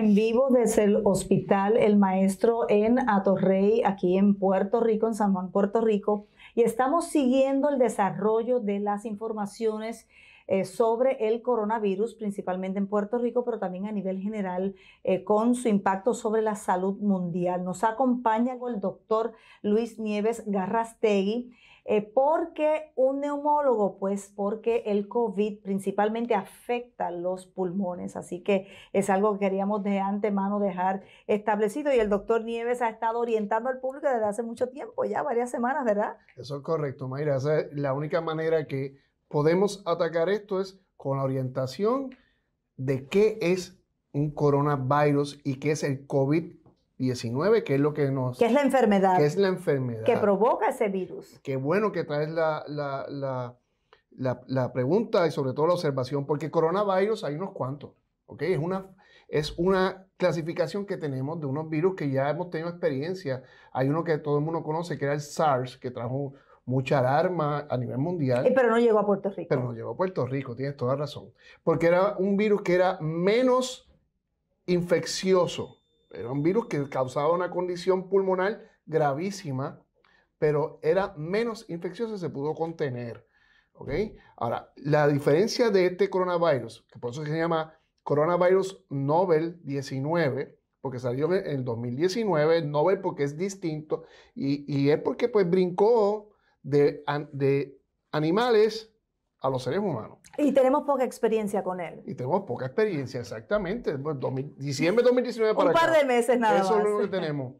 en vivo desde el hospital El Maestro en Atorrey, aquí en Puerto Rico, en San Juan, Puerto Rico, y estamos siguiendo el desarrollo de las informaciones eh, sobre el coronavirus, principalmente en Puerto Rico, pero también a nivel general, eh, con su impacto sobre la salud mundial. Nos acompaña el doctor Luis Nieves Garrastegui. Eh, ¿Por qué un neumólogo? Pues porque el COVID principalmente afecta los pulmones, así que es algo que queríamos de antemano dejar establecido y el doctor Nieves ha estado orientando al público desde hace mucho tiempo, ya varias semanas, ¿verdad? Eso es correcto, Mayra. la única manera que podemos atacar esto es con la orientación de qué es un coronavirus y qué es el COVID 19, que es lo que nos... Que es la enfermedad. Que es la enfermedad. Que provoca ese virus. Qué bueno que traes la, pregunta y sobre todo la observación, porque coronavirus hay unos cuantos, ¿ok? Es una, es una clasificación que tenemos de unos virus que ya hemos tenido experiencia. Hay uno que todo el mundo conoce, que era el SARS, que trajo mucha alarma a nivel mundial. Eh, pero no llegó a Puerto Rico. Pero no llegó a Puerto Rico, tienes toda razón. Porque era un virus que era menos infeccioso era un virus que causaba una condición pulmonar gravísima, pero era menos infeccioso y se pudo contener. ¿ok? Ahora, la diferencia de este coronavirus, que por eso se llama coronavirus Nobel 19, porque salió en el 2019, Nobel porque es distinto, y, y es porque pues brincó de, de animales a los seres humanos. Y tenemos poca experiencia con él. Y tenemos poca experiencia, exactamente. Diciembre de diciembre 2019 para Un par de meses nada más. Eso es lo que tenemos.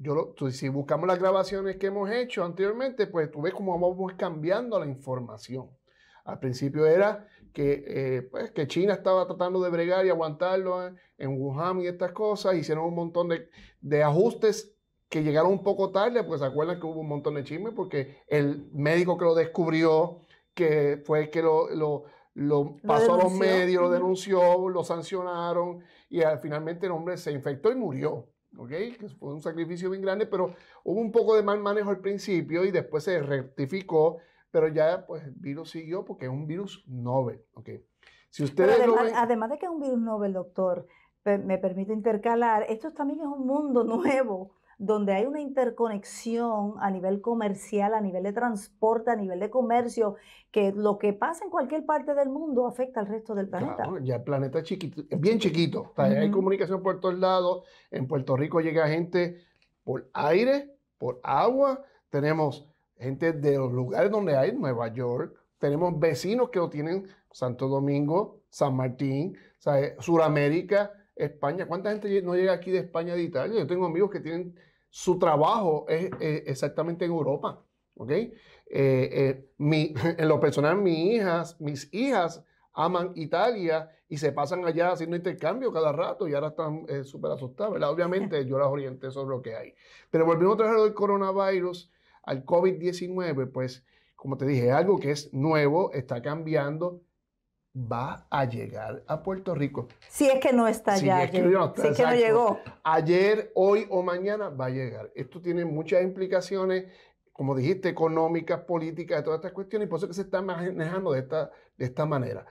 Yo si buscamos las grabaciones que hemos hecho anteriormente, pues tú ves cómo vamos cambiando la información. Al principio era que, eh, pues, que China estaba tratando de bregar y aguantarlo eh, en, Wuhan y estas cosas. Hicieron un montón de, de ajustes que llegaron un poco tarde, porque se acuerdan que hubo un montón de chisme porque el médico que lo descubrió que fue el que lo, pasó a los medios, lo denunció, lo sancionaron y al, finalmente el hombre se infectó y murió. okay Que fue un sacrificio bien grande, pero hubo un poco de mal manejo al principio y después se rectificó, pero ya pues el virus siguió porque es un virus novel, okay Si ustedes además, además, de que es un virus novel, doctor, me permite intercalar, esto también es un mundo nuevo donde hay una interconexión a nivel comercial, a nivel de transporte, a nivel de comercio, que lo que pasa en cualquier parte del mundo afecta al resto del planeta. ya el planeta es chiquito, bien chiquito. Hay comunicación por todos lados. En Puerto Rico llega gente por aire, por agua. Tenemos gente de los lugares donde hay, Nueva York. Tenemos vecinos que lo tienen, Santo Domingo, San Martín, o eh, Suramérica. España. ¿Cuánta gente no llega aquí de España, de Italia? Yo tengo amigos que tienen su trabajo exactamente en Europa. ¿Ok? Eh, eh, en lo personal, mis hijas, mis hijas aman Italia y se pasan allá haciendo intercambio cada rato y ahora están eh, súper asustadas, ¿verdad? Obviamente yo las orienté sobre lo que hay. Pero volviendo a traer al coronavirus, al COVID-19, pues como te dije, algo que es nuevo, está cambiando, va a llegar a Puerto Rico. Si es que no está ya. Es que no si es que no llegó. Ayer, hoy o mañana va a llegar. Esto tiene muchas implicaciones, como dijiste, económicas, políticas, de todas estas cuestiones, y por eso que se está manejando de esta, de esta manera.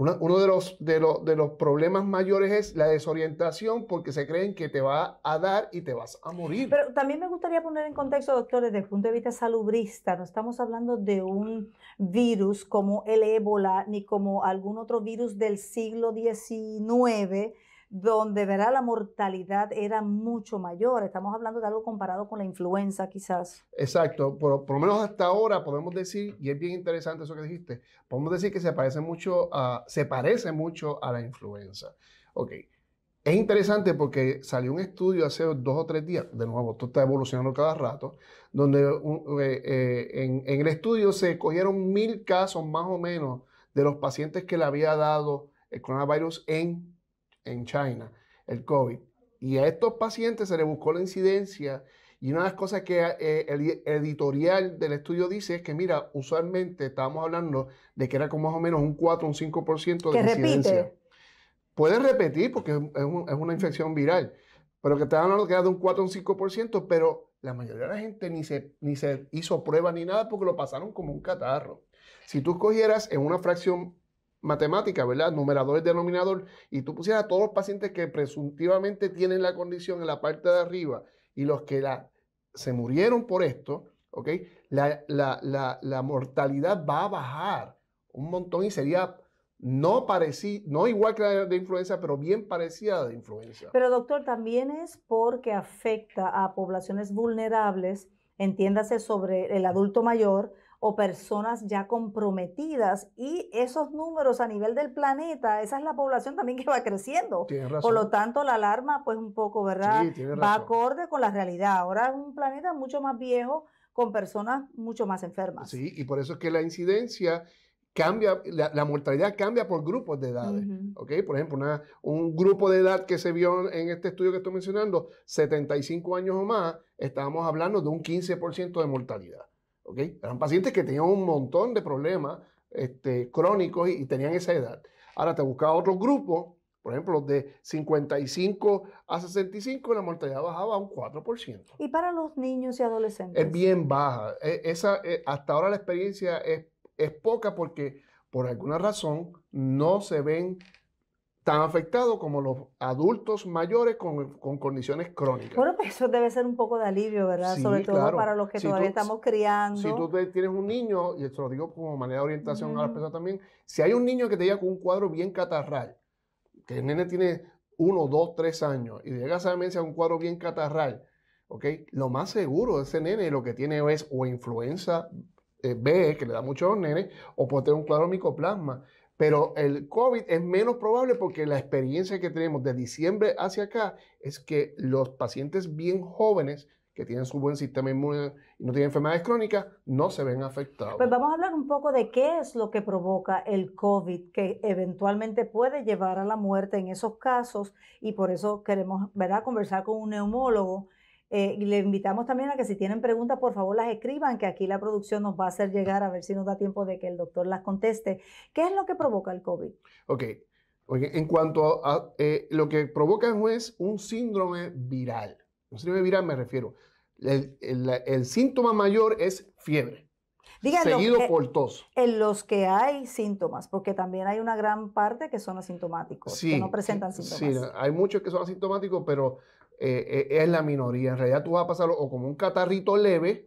Uno, de, los, de, de, los problemas mayores es la desorientación porque se creen que te va a dar y te vas a morir. Pero también me gustaría poner en contexto, doctores, desde el punto de vista salubrista, no estamos hablando de un virus como el ébola ni como algún otro virus del siglo XIX donde verá la mortalidad era mucho mayor. Estamos hablando de algo comparado con la influenza, quizás. Exacto, por, por lo menos hasta ahora podemos decir, y es bien interesante eso que dijiste, podemos decir que se parece mucho a, se parece mucho a la influenza. Ok. Es interesante porque salió un estudio hace dos o tres días, de nuevo, esto está evolucionando cada rato, donde eh, eh, en, en, el estudio se cogieron mil casos más o menos de los pacientes que le había dado el coronavirus en en China, el COVID. Y a estos pacientes se les buscó la incidencia y una de las cosas que eh, el editorial del estudio dice es que, mira, usualmente estábamos hablando de que era como más o menos un 4, un 5% de incidencia. ¿Puedes repetir porque es, una infección viral, pero que estaban hablando que era de un 4, un 5%, pero la mayoría de la gente ni se, hizo prueba ni nada porque lo pasaron como un catarro. Si tú cogieras en una fracción matemática, ¿verdad? Numerador y denominador, y tú pusieras a todos los pacientes que presuntivamente tienen la condición en la parte de arriba y los que la, se murieron por esto, ¿ok? La, mortalidad va a bajar un montón y sería no parecida, no igual que la de influenza, pero bien parecida de influenza. Pero doctor, también es porque afecta a poblaciones vulnerables, entiéndase sobre el adulto mayor, o personas ya comprometidas y esos números a nivel del planeta, esa es la población también que va creciendo. Por lo tanto, la alarma pues un poco, ¿verdad? Sí, razón. Va acorde con la realidad. Ahora es un planeta mucho más viejo con personas mucho más enfermas. Sí, y por eso es que la incidencia cambia, la, mortalidad cambia por grupos de edades. Por ejemplo, un grupo de edad que se vio en este estudio que estoy mencionando, 75 años o más, estábamos hablando de un 15% de mortalidad. Eran pacientes que tenían un montón de problemas este, crónicos y, tenían esa edad. Ahora te buscaba otro grupo, por ejemplo, de 55 a 65, la mortalidad bajaba a un 4%. ¿Y para los niños y adolescentes? Es bien baja. E, esa, e, hasta ahora la experiencia es poca porque por alguna razón no se ven tan afectados como los adultos mayores con, condiciones crónicas. Bueno, pues eso debe ser un poco de alivio, ¿verdad? Sobre todo para los que todavía estamos criando. Si tú tienes un niño, y esto lo digo como manera de orientación a las personas también, si hay un niño que te llega con un cuadro bien catarral, que el nene tiene uno, dos, tres años, y llega a esa con un cuadro bien catarral, ¿ok? Lo más seguro de ese nene lo que tiene es o influenza eh, B, que le da mucho a los nenes, o puede tener un cuadro micoplasma. Pero el COVID es menos probable porque la experiencia que tenemos de diciembre hacia acá es que los pacientes bien jóvenes que tienen su buen sistema inmune y no tienen enfermedades crónicas, no se ven afectados. Pues vamos a hablar un poco de qué es lo que provoca el COVID, que eventualmente puede llevar a la muerte en esos casos, y por eso queremos a conversar con un neumólogo eh, le invitamos también a que si tienen preguntas, por favor las escriban, que aquí la producción nos va a hacer llegar a ver si nos da tiempo de que el doctor las conteste. ¿Qué es lo que provoca el COVID? Ok, okay. en cuanto a, eh, lo que provoca juez un síndrome viral. Un síndrome viral me refiero. El, síntoma mayor es fiebre. Díganlo, seguido eh, En los que hay síntomas, porque también hay una gran parte que son asintomáticos, que no presentan síntomas. Sí, hay muchos que son asintomáticos, pero eh, eh, es la minoría. En realidad tú vas a pasarlo o como un catarrito leve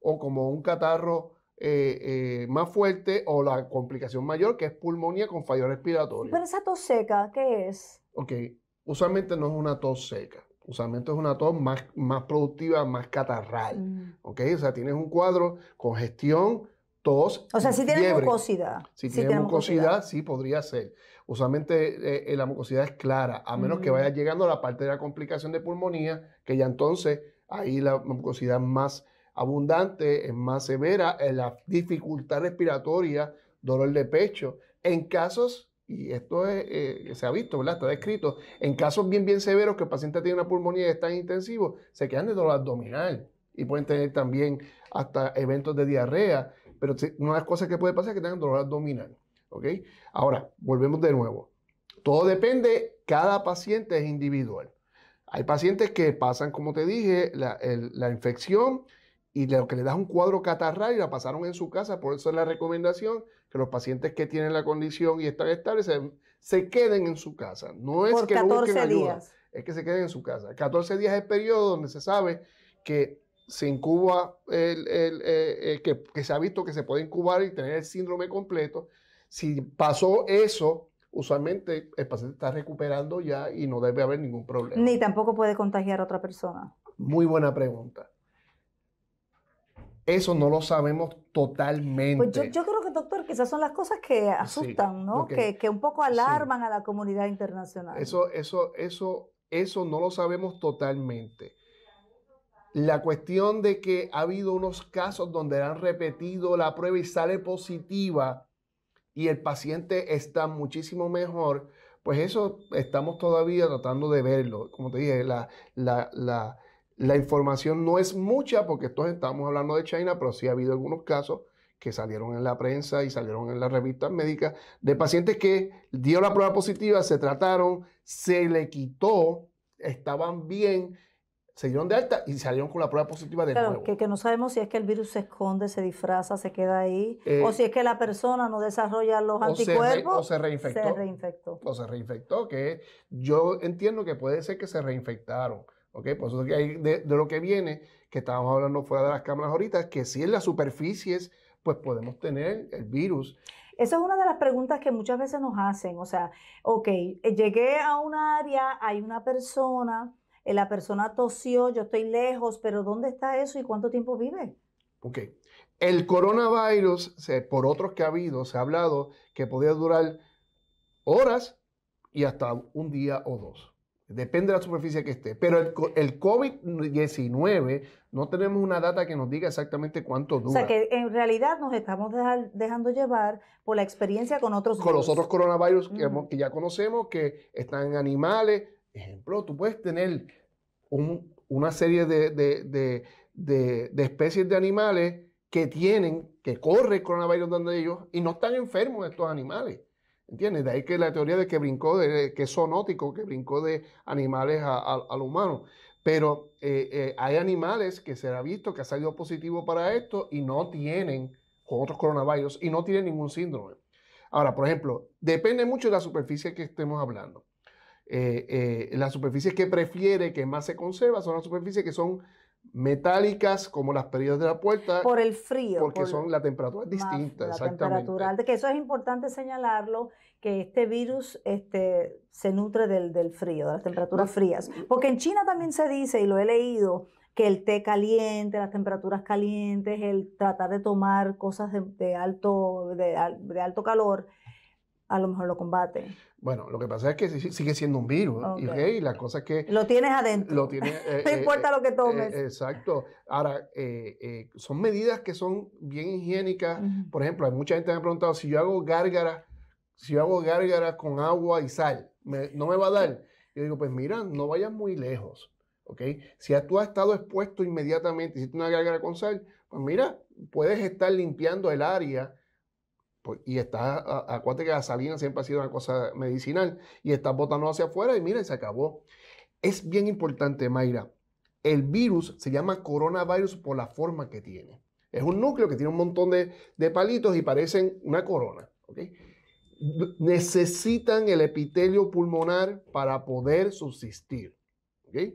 o como un catarro eh, más fuerte o la complicación mayor que es pulmonía con fallo respiratorio. Pero esa tos seca, ¿qué es? Ok, usualmente no es una tos seca. Usualmente es una tos más, más productiva, más catarral. Mm. ¿Ok? O sea, tienes un cuadro, con congestión, o sea, si tiene mucosidad. Si, tiene, mucosidad, sí podría ser. Usualmente eh, eh, la mucosidad es clara, a menos que mm. vaya llegando a la parte de la complicación de pulmonía, que ya entonces ahí la mucosidad es más abundante, es más severa, es eh, la dificultad respiratoria, dolor de pecho. En casos, y esto se ha visto, ¿verdad? Está descrito, en casos bien, bien severos que el paciente tiene una pulmonía y está en intensivo, se quedan de dolor abdominal y pueden tener también hasta eventos de diarrea pero una de las cosas que puede pasar es que tengan dolor abdominal. ¿Ok? Ahora, volvemos de nuevo. Todo depende, cada paciente es individual. Hay pacientes que pasan, como te dije, la, infección y lo que le das un cuadro catarral y la pasaron en su casa. Por eso es la recomendación que los pacientes que tienen la condición y están estables se, queden en su casa. No es que no busquen ayuda, es que se queden en su casa. 14 días es el periodo donde se sabe que se incuba el, que, se ha visto que se puede incubar y tener el síndrome completo. Si pasó eso, usualmente el paciente está recuperando ya y no debe haber ningún problema. Ni tampoco puede contagiar a otra persona. Muy buena pregunta. Eso no lo sabemos totalmente. Pues yo, creo que, doctor, que esas son las cosas que asustan, ¿no? Que, un poco alarman a la comunidad internacional. Eso, eso, eso, eso no lo sabemos totalmente. La cuestión de que ha habido unos casos donde han repetido la prueba y sale positiva y el paciente está muchísimo mejor, pues eso estamos todavía tratando de verlo. Como te dije, la, información no es mucha porque todos estamos hablando de China, pero sí ha habido algunos casos que salieron en la prensa y salieron en las revistas médicas de pacientes que dieron la prueba positiva, se trataron, se le quitó, estaban bien se dieron de alta y salieron con la prueba positiva de nuevo. Que, que no sabemos si es que el virus se esconde, se disfraza, se queda ahí, eh, o si es que la persona no desarrolla los anticuerpos. o se reinfectó. O se reinfectó, que yo entiendo que puede ser que se reinfectaron. ¿ok? Por eso que hay de, de, lo que viene, que estábamos hablando fuera de las cámaras ahorita, que si en las superficies, pues podemos tener el virus. Esa es una de las preguntas que muchas veces nos hacen. O sea, ok, llegué a un área, hay una persona eh, la persona tosió, yo estoy lejos, pero ¿dónde está eso y cuánto tiempo vive? Ok. El coronavirus, por otros que ha habido, se ha hablado que podía durar horas y hasta un día o dos. Depende de la superficie que esté. Pero el, COVID-19 no tenemos una data que nos diga exactamente cuánto dura. O sea que en realidad nos estamos dejando llevar por la experiencia con otros Con los otros coronavirus que, ya conocemos, que están en animales, Ejemplo, tú puedes tener una serie de, especies de animales que tienen, que corre coronavirus donde ellos y no están enfermos estos animales. ¿Entiendes? De ahí que la teoría de que brincó, de, que es zoonótico, que brincó de animales a, al humano. Pero eh, eh, hay animales que se ha visto que ha salido positivo para esto y no tienen con otros coronavirus y no tienen ningún síndrome. Ahora, por ejemplo, depende mucho de la superficie que estemos hablando. Eh, eh, las superficies que prefiere, que más se conserva, son las superficies que son metálicas como las pérdidas de la puerta. Por el frío. Porque son la temperatura distinta, la exactamente. que eso es importante señalarlo, que este virus este, se nutre del, frío, de las temperaturas frías. Porque en China también se dice, y lo he leído, que el té caliente, las temperaturas calientes, el tratar de tomar cosas de, alto, de, de alto calor, a lo mejor lo combate. Bueno, lo que pasa es que sigue siendo un virus, y la cosa que... Lo tienes adentro. Eh, no eh, importa lo que eh, tomes. exacto. Ahora, son medidas que son bien higiénicas. Por ejemplo, hay mucha gente me ha preguntado si yo hago gárgara si yo hago gárgara con agua y sal, ¿no me va a dar? Yo digo, pues mira, no vayas muy lejos. Okay. Si tú has estado expuesto inmediatamente, hiciste una gárgara con sal, pues mira, puedes estar limpiando el área pues, y está acuérdate que la salina siempre ha sido una cosa medicinal, y estás botando hacia afuera y mira, se acabó. Es bien importante, Mayra. El virus se llama coronavirus por la forma que tiene. Es un núcleo que tiene un montón de, palitos y parecen una corona. Necesitan el epitelio pulmonar para poder subsistir.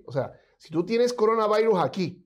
O sea, si tú tienes coronavirus aquí,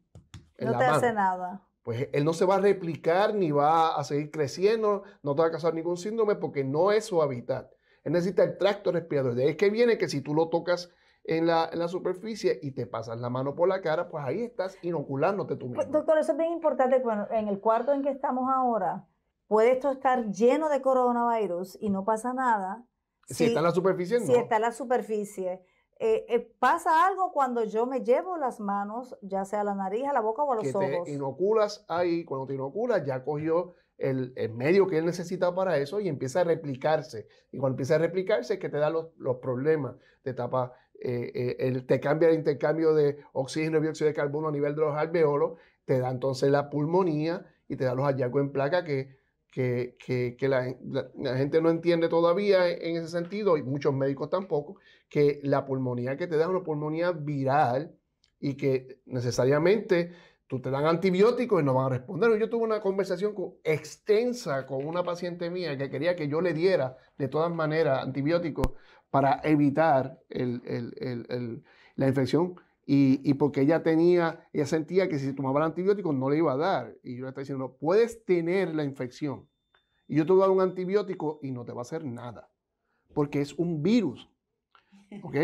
no te hace nada pues él no se va a replicar ni va a seguir creciendo, no te va a causar ningún síndrome porque no es su hábitat. Él necesita el tracto respiratorio. De ahí es que viene que si tú lo tocas en la, superficie y te pasas la mano por la cara, pues ahí estás inoculándote tú pues, mismo. Doctor, eso es bien importante. en el cuarto en que estamos ahora, puede esto estar lleno de coronavirus y no pasa nada. Si, está en la superficie, Si está en la superficie. Eh, eh, pasa algo cuando yo me llevo las manos, ya sea a la nariz, a la boca o a los que ojos. Te inoculas ahí, cuando te inoculas, ya cogió el, medio que él necesita para eso y empieza a replicarse. Y cuando empieza a replicarse es que te da los, problemas, de tapa, eh, el, te cambia el intercambio de oxígeno y dióxido de carbono a nivel de los alveolos, te da entonces la pulmonía y te da los hallazgos en placa que que, la, gente no entiende todavía e, en ese sentido, y muchos médicos tampoco, que la pulmonía que te da es una pulmonía viral y que necesariamente tú te dan antibióticos y no van a responder. Yo tuve una conversación extensa con una paciente mía que quería que yo le diera de todas maneras antibióticos para evitar la infección y, porque ella tenía, ella sentía que si se tomaba el antibiótico no le iba a dar. Y yo le estaba diciendo, puedes tener la infección. Y yo te voy a dar un antibiótico y no te va a hacer nada. Porque es un virus. ¿Ok?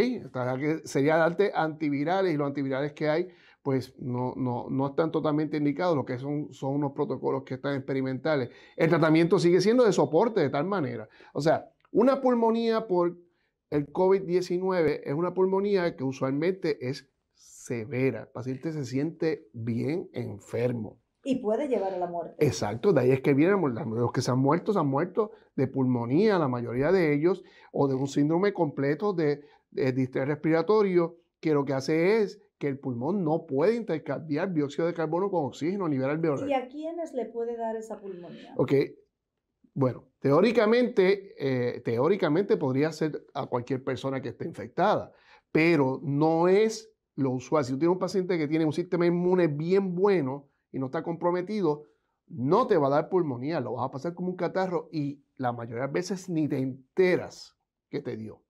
Sería darte antivirales y los antivirales que hay, pues no, no, no están totalmente indicados. Lo que son, son unos protocolos que están experimentales. El tratamiento sigue siendo de soporte de tal manera. O sea, una pulmonía por el COVID-19 es una pulmonía que usualmente es severa. El paciente se siente bien enfermo. Y puede llevar a la muerte. Exacto, de ahí es que vienen los que se han muerto, se han muerto de pulmonía, la mayoría de ellos, o de un síndrome completo de, de distrés respiratorio, que lo que hace es que el pulmón no puede intercambiar dióxido de carbono con oxígeno a nivel alveolar. ¿Y a quiénes le puede dar esa pulmonía? Ok, bueno, teóricamente, eh, teóricamente podría ser a cualquier persona que esté infectada, pero no es lo usual. Si tú tienes un paciente que tiene un sistema inmune bien bueno y no está comprometido, no te va a dar pulmonía, lo vas a pasar como un catarro y la mayoría de veces ni te enteras que te dio.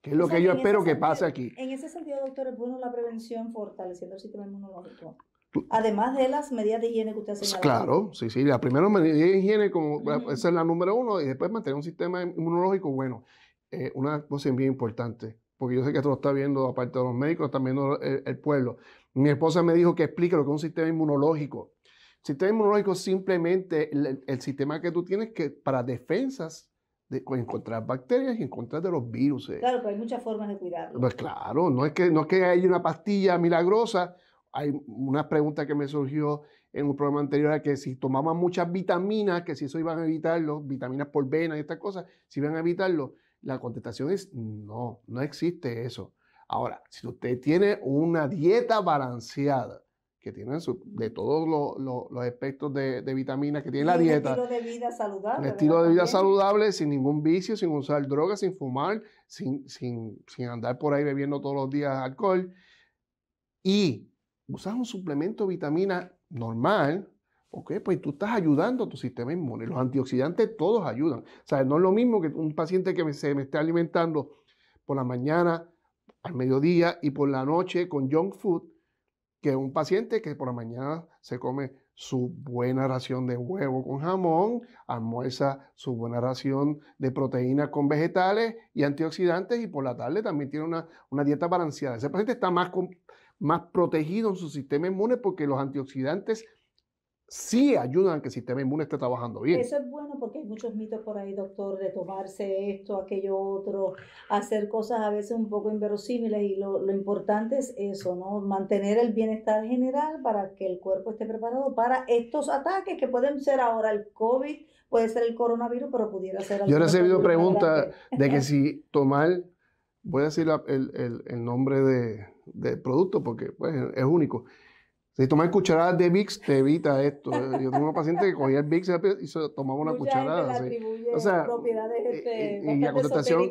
Que es lo que yo espero que pase aquí. En ese sentido, doctor, es bueno la prevención fortaleciendo el sistema inmunológico. Además de las medidas de higiene que usted hace. Claro, sí, sí. La primera medida de higiene, como, esa es la número uno, y después mantener un sistema inmunológico bueno. Eh, una cosa bien importante, porque yo sé que esto lo está viendo, aparte de los médicos, también el, pueblo. Mi esposa me dijo que explique lo que es un sistema inmunológico. sistema inmunológico es simplemente el, sistema que tú tienes que, para defensas de, encontrar bacterias y encontrar de los virus. Claro, pero hay muchas formas de cuidarlo. Pues claro, no es que, no que haya una pastilla milagrosa. Hay una pregunta que me surgió en un programa anterior, que si tomaban muchas vitaminas, que si eso iban a evitarlo, vitaminas por venas y estas cosas, si iban a evitarlo. La contestación es no, no existe eso. Ahora, si usted tiene una dieta balanceada, que tiene de todos los, aspectos de, de, vitaminas que tiene la dieta. Un estilo de vida saludable. estilo de vida saludable, sin ningún vicio, sin usar drogas, sin fumar, sin, sin andar por ahí bebiendo todos los días alcohol. Y usas un suplemento de vitamina normal, Ok, pues tú estás ayudando a tu sistema inmune. Los antioxidantes todos ayudan. O sea, no es lo mismo que un paciente que se me esté alimentando por la mañana, al mediodía y por la noche con junk food, que un paciente que por la mañana se come su buena ración de huevo con jamón, almuerza su buena ración de proteínas con vegetales y antioxidantes y por la tarde también tiene una, dieta balanceada. Ese paciente está más, más protegido en su sistema inmune porque los antioxidantes sí ayudan a que el sistema inmune esté trabajando bien. Eso es bueno porque hay muchos mitos por ahí, doctor, de tomarse esto, aquello otro, hacer cosas a veces un poco inverosímiles y lo, importante es eso, ¿no? Mantener el bienestar general para que el cuerpo esté preparado para estos ataques que pueden ser ahora el COVID, puede ser el coronavirus, pero pudiera ser... Yo he recibido pregunta de que si tomar, voy a decir el, el, nombre de, del producto porque pues, es único. Si tomas cucharadas de Vicks, te evita esto. Yo tengo un paciente que cogía el Vicks y se tomaba una cucharada. O sea, eh, este, eh, y, la contestación,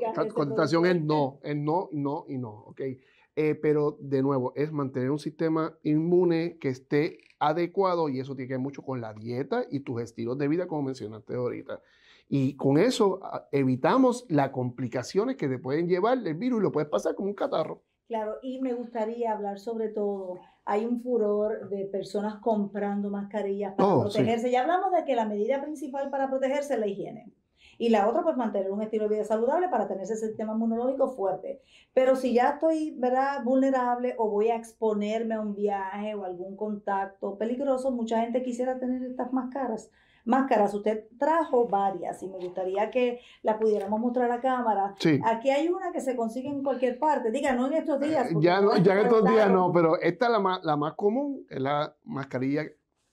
es no, es no, no y no. Okay. Eh, pero de nuevo, es mantener un sistema inmune que esté adecuado y eso tiene que ver mucho con la dieta y tus estilos de vida, como mencionaste ahorita. Y con eso evitamos las complicaciones que te pueden llevar el virus y lo puedes pasar como un catarro. Claro, y me gustaría hablar sobre todo hay un furor de personas comprando mascarillas para oh, protegerse. Ya hablamos de que la medida principal para protegerse es la higiene. Y la otra, pues mantener un estilo de vida saludable para tener ese sistema inmunológico fuerte. Pero si ya estoy, ¿verdad?, vulnerable o voy a exponerme a un viaje o algún contacto peligroso, mucha gente quisiera tener estas máscaras máscaras. Usted trajo varias y me gustaría que la pudiéramos mostrar a cámara. Aquí hay una que se consigue en cualquier parte. Diga, no en estos días. Eh, ya no, en estos días no, pero esta es la más, común, es la mascarilla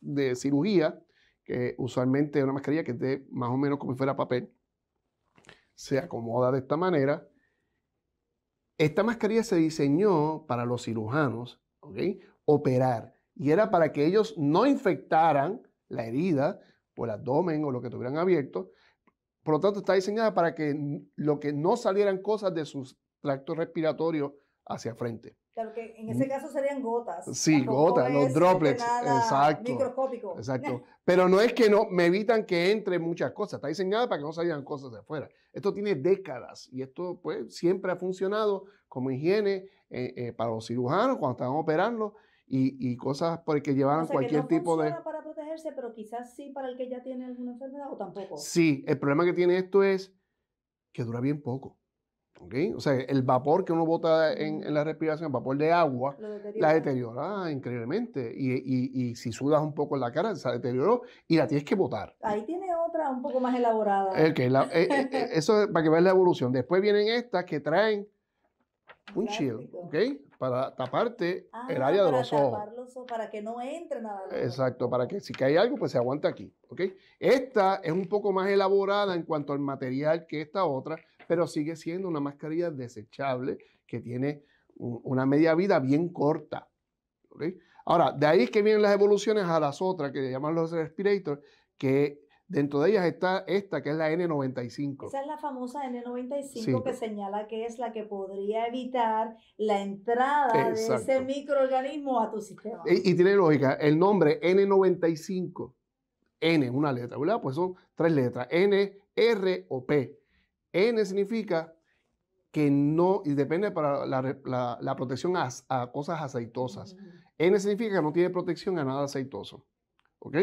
de cirugía, que usualmente es una mascarilla que de más o menos como si fuera papel. Se acomoda de esta manera. Esta mascarilla se diseñó para los cirujanos, Operar. Y era para que ellos no infectaran la herida o el abdomen o lo que tuvieran abierto. Por lo tanto, está diseñada para que lo que no salieran cosas de sus tractos respiratorios hacia frente. Claro que en mm. ese caso serían gotas. Sí, gotas, los droplets, exacto. Microscópico. Exacto. Pero no es que no me evitan que entren muchas cosas, está diseñada para que no salieran cosas de afuera. Esto tiene décadas y esto pues siempre ha funcionado como higiene eh, eh, para los cirujanos cuando están operando y, cosas porque llevaran o sea, cualquier no tipo de... para protegerse, pero quizás sí para el que ya tiene alguna enfermedad o tampoco. Sí, el problema que tiene esto es que dura bien poco. ¿okay? O sea, el vapor que uno bota en, la respiración, el vapor de agua, la deteriora increíblemente. Y, si sudas un poco en la cara, se deterioró y la tienes que botar. Ahí tiene otra un poco más elaborada. Eh, eh, eh, eso es para que veas la evolución. Después vienen estas que traen un chill, ¿ok? para taparte el ah, área de los ojos. para tapar los ojos. Para que no entre nada. Exacto, para que si cae algo, pues se aguante aquí. ¿ok? Esta es un poco más elaborada en cuanto al material que esta otra, pero sigue siendo una mascarilla desechable que tiene una media vida bien corta. Ahora, de ahí es que vienen las evoluciones a las otras, que llaman los respirators, que Dentro de ellas está esta, que es la N95. Esa es la famosa N95 que señala que es la que podría evitar la entrada de ese microorganismo a tu sistema. Y, tiene lógica, el nombre N95, N, una letra, ¿verdad? Pues son tres letras, N, R o P. N significa que no, y depende para la, protección a, cosas aceitosas. N significa que no tiene protección a nada aceitoso. ¿Ok?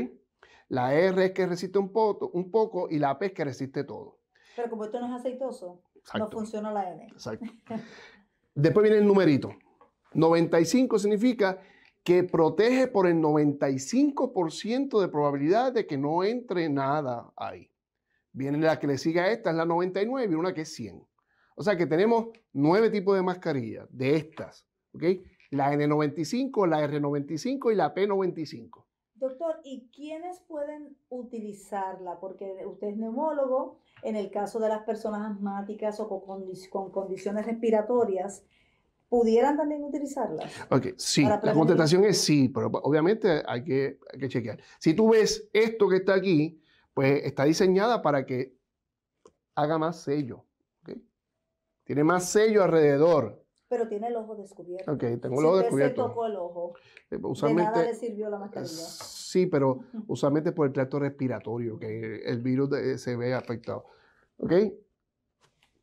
La R es que resiste un poco, un poco y la P es que resiste todo. Pero como esto no es aceitoso, no funciona la N. Exacto. Después viene el numerito. 95 significa que protege por el 95% de probabilidad de que no entre nada ahí. Viene la que le sigue a esta, es la 99, y una que es 100. O sea que tenemos nueve tipos de mascarillas de estas. La N95, la R95 y la P95. Doctor, ¿y quiénes pueden utilizarla? Porque usted es neumólogo, en el caso de las personas asmáticas o con, condiciones respiratorias, ¿pudieran también utilizarla. Ok, sí, la contestación es sí, pero obviamente hay que, chequear. Si tú ves esto que está aquí, pues está diseñada para que haga más sello. Tiene más sello alrededor pero tiene el ojo descubierto. Ok, tengo el ojo descubierto. Se tocó el ojo. Eh, de nada le sirvió la mascarilla. sí, pero usualmente por el tracto respiratorio, que el virus se ve afectado. ¿Ok?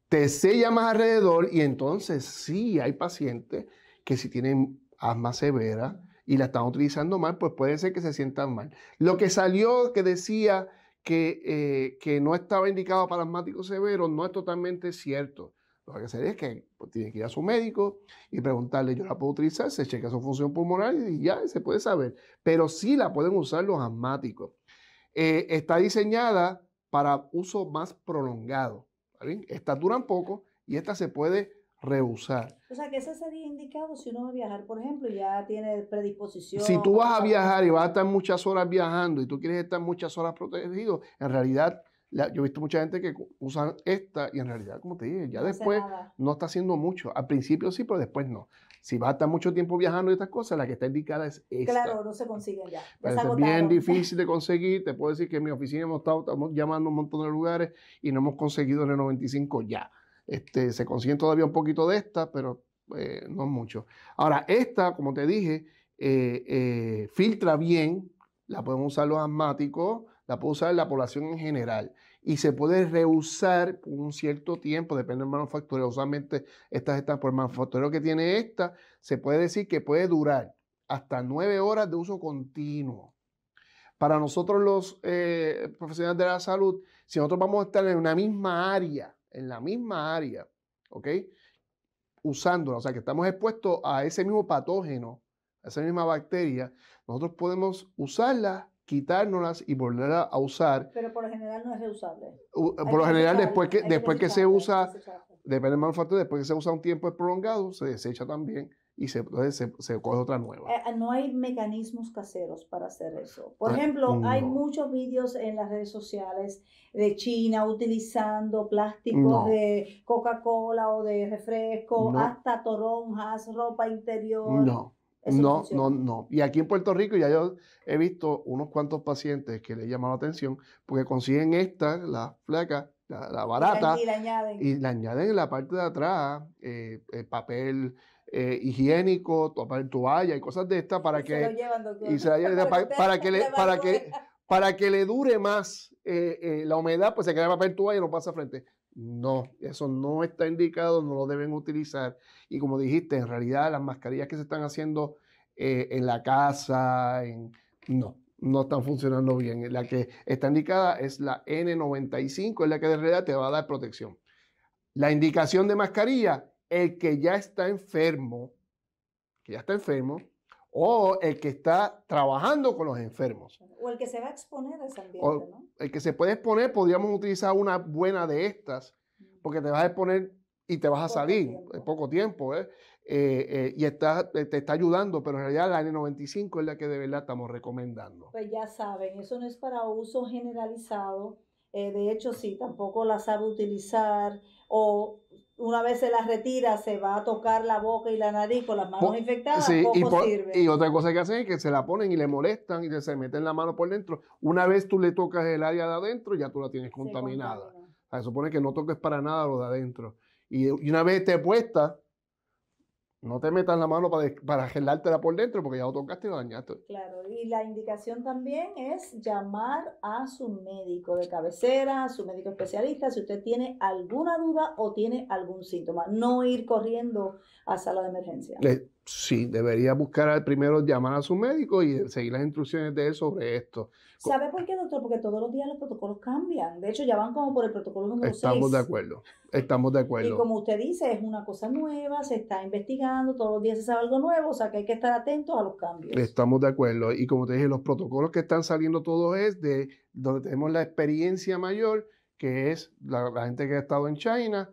Te sella más alrededor y entonces sí hay pacientes que si tienen asma severa y la están utilizando mal, pues puede ser que se sientan mal. Lo que salió que decía que, eh, que no estaba indicado para asmáticos severos no es totalmente cierto. Lo que sería es que pues, tiene que ir a su médico y preguntarle, yo la puedo utilizar, se checa su función pulmonar y ya se puede saber. Pero sí la pueden usar los asmáticos. Eh, está diseñada para uso más prolongado. Está dura un poco y esta se puede reusar. O sea, que ese sería indicado si uno va a viajar, por ejemplo, y ya tiene predisposición. Si tú vas a viajar y vas a estar muchas horas viajando y tú quieres estar muchas horas protegido, en realidad yo he visto mucha gente que usa esta y en realidad, como te dije, ya después no está haciendo mucho. Al principio sí, pero después no. Si va a estar mucho tiempo viajando y estas cosas, la que está indicada es esta. Claro, no se consigue ya. Pero es bien difícil de conseguir. Te puedo decir que en mi oficina hemos estado estamos llamando un montón de lugares y no hemos conseguido en el 95 ya. Este, se consiguen todavía un poquito de esta, pero eh, no mucho. Ahora, esta, como te dije, eh, eh, filtra bien. La pueden usar los asmáticos, la puede usar la población en general y se puede reusar por un cierto tiempo, depende del manufacturero. Usualmente estas están por el manufacturero que tiene esta, se puede decir que puede durar hasta nueve horas de uso continuo. Para nosotros los eh, profesionales de la salud, si nosotros vamos a estar en una misma área, en la misma área, ¿ok? Usándola, o sea que estamos expuestos a ese mismo patógeno, a esa misma bacteria, nosotros podemos usarla quitárnoslas y volver a usar. Pero por lo general no es reusable. por lo general, después que, después que, se usa, depende del manufacturero, después que se usa un tiempo prolongado, se desecha también y se, se, se, coge otra nueva. Eh, eh, no hay mecanismos caseros para hacer eso. Por ah, ejemplo, hay muchos vídeos en las redes sociales de China utilizando plásticos de Coca-Cola o de refresco, hasta toronjas, ropa interior. No. No, no, no. Y aquí en Puerto Rico ya yo he visto unos cuantos pacientes que le llaman la atención porque consiguen esta, la flaca, la, barata. Y la, añaden. la en la parte de atrás, el eh, eh, papel eh, higiénico, papel toalla y cosas de estas para que... y le, para, que, para que le dure más eh, eh, la humedad, pues se queda en papel toalla y no pasa frente. No, eso no está indicado, no lo deben utilizar. Y como dijiste, en realidad las mascarillas que se están haciendo eh, en la casa, no, no están funcionando bien. La que está indicada es la N95, es la que de realidad te va a dar protección. La indicación de mascarilla, el que ya está enfermo, que ya está enfermo, o el que está trabajando con los enfermos. O el que se va a exponer a ese ambiente, ¿no? El que se puede exponer, podríamos utilizar una buena de estas, mm. porque te vas a exponer y te vas a salir en poco tiempo, ¿eh? eh, eh y está, te está ayudando, pero en realidad la N95 es la que de verdad estamos recomendando. Pues ya saben, eso no es para uso generalizado. Eh, de hecho, sí, tampoco la sabe utilizar o una vez se las retira, se va a tocar la boca y la nariz con las manos pues, infectadas, poco y sirve. Y otra cosa que hacen es que se la ponen y le molestan y se meten la mano por dentro. Una vez tú le tocas el área de adentro, ya tú la tienes contaminada. Se supone que no toques para nada lo de adentro. Y, una vez te puesta, no te metas la mano para, para gelártela por dentro porque ya lo tocaste y lo dañaste. Claro, y la indicación también es llamar a su médico de cabecera, a su médico especialista, si usted tiene alguna duda o tiene algún síntoma. No ir corriendo a sala de emergencia. Sí, debería buscar primero llamar a su médico y seguir las instrucciones de él sobre esto. ¿Sabe por qué, doctor? Porque todos los días los protocolos cambian. De hecho, ya van como por el protocolo número Estamos de acuerdo. Estamos de acuerdo. Y como usted dice, es una cosa nueva, se está investigando, todos los días se sabe algo nuevo, o sea que hay que estar atentos a los cambios. Estamos de acuerdo. Y como te dije, los protocolos que están saliendo todos es de donde tenemos la experiencia mayor, que es la gente que ha estado en China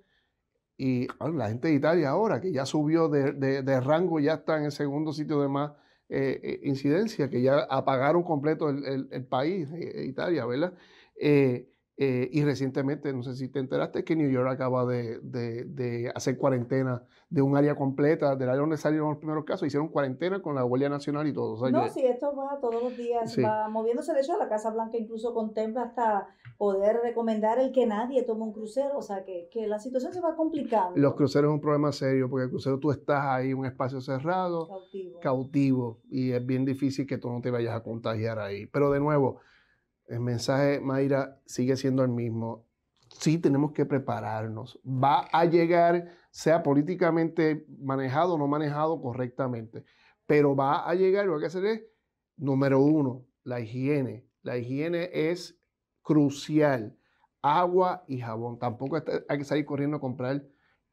y la gente de Italia ahora, que ya subió de, rango, ya está en el segundo sitio de más eh, eh, incidencia, que ya apagaron completo el, el, país, eh, Italia, ¿verdad? Eh, y recientemente, no sé si te enteraste, que New York acaba de, hacer cuarentena de un área completa, del área donde salieron los primeros casos, hicieron cuarentena con la Guardia Nacional y todo. no, sí, esto va todos los días, va moviéndose. De hecho, la Casa Blanca incluso contempla hasta poder recomendar el que nadie tome un crucero. O sea, que, la situación se va complicando. Los cruceros es un problema serio, porque el crucero tú estás ahí, un espacio cerrado, cautivo, cautivo y es bien difícil que tú no te vayas a contagiar ahí. Pero de nuevo, el mensaje, Mayra, sigue siendo el mismo. Sí tenemos que prepararnos. Va a llegar, sea políticamente manejado o no manejado correctamente, pero va a llegar, lo que hay que hacer es, número uno, la higiene. La higiene es crucial. Agua y jabón. Tampoco hay que salir corriendo a comprar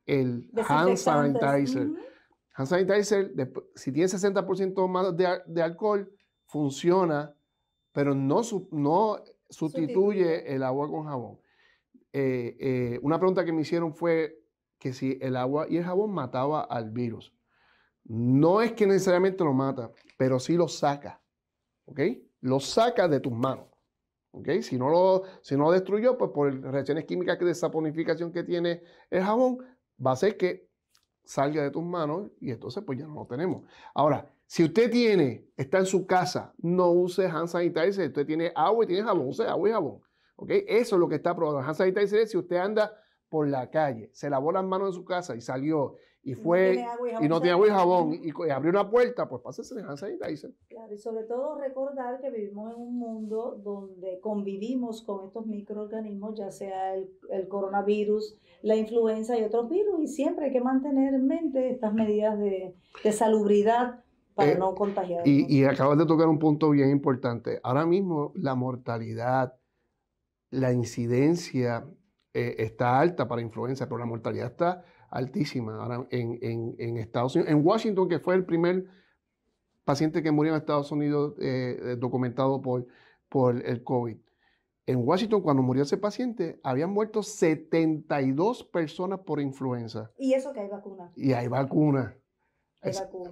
el hand sanitizer. Hand sanitizer, si tiene 60% más de alcohol, funciona pero no, no sustituye el agua con jabón. Eh, eh, una pregunta que me hicieron fue que si el agua y el jabón mataba al virus. No es que necesariamente lo mata, pero sí lo saca. ¿Ok? Lo saca de tus manos. ¿Ok? Si no lo, si no destruyó, pues por reacciones químicas de saponificación que tiene el jabón, va a ser que salga de tus manos y entonces pues ya no lo tenemos. Ahora, si usted tiene, está en su casa, no use hand sanitizer. Usted tiene agua y tiene jabón, use agua y jabón. Eso es lo que está probando. Hand sanitizer si usted anda por la calle, se lavó las manos en su casa y salió y fue y, no tiene agua y jabón y, abrió una puerta, pues pásese de hand sanitizer. Claro, y sobre todo recordar que vivimos en un mundo donde convivimos con estos microorganismos, ya sea el, coronavirus, la influenza y otros virus, y siempre hay que mantener en mente estas medidas de salubridad para eh, no contagiar. Y, y acabas de tocar un punto bien importante. Ahora mismo la mortalidad, la incidencia eh, está alta para influenza, pero la mortalidad está altísima ahora en, Estados Unidos. En Washington, que fue el primer paciente que murió en Estados Unidos eh, documentado por, por el COVID. En Washington, cuando murió ese paciente, habían muerto 72 personas por influenza. Y eso que hay vacunas. Y hay vacunas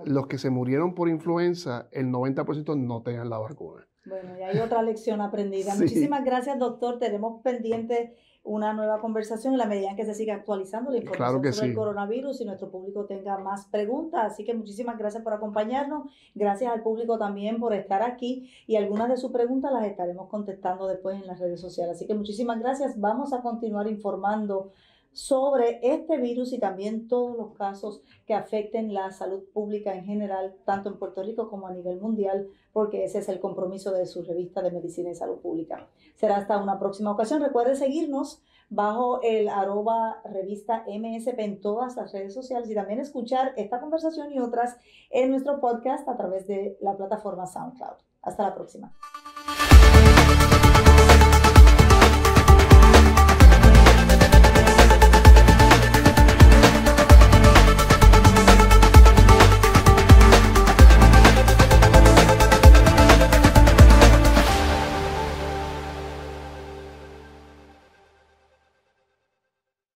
los que se murieron por influenza, el 90% no tengan la vacuna. Bueno, ya hay otra lección aprendida. Muchísimas gracias, doctor. Tenemos pendiente una nueva conversación en la medida en que se siga actualizando la información sobre el coronavirus y nuestro público tenga más preguntas. Así que muchísimas gracias por acompañarnos. Gracias al público también por estar aquí y algunas de sus preguntas las estaremos contestando después en las redes sociales. Así que muchísimas gracias. Vamos a continuar informando sobre este virus y también todos los casos que afecten la salud pública en general, tanto en Puerto Rico como a nivel mundial, porque ese es el compromiso de su revista de Medicina y Salud Pública. Será hasta una próxima ocasión. Recuerde seguirnos bajo el arroba revista MSP en todas las redes sociales y también escuchar esta conversación y otras en nuestro podcast a través de la plataforma SoundCloud. Hasta la próxima.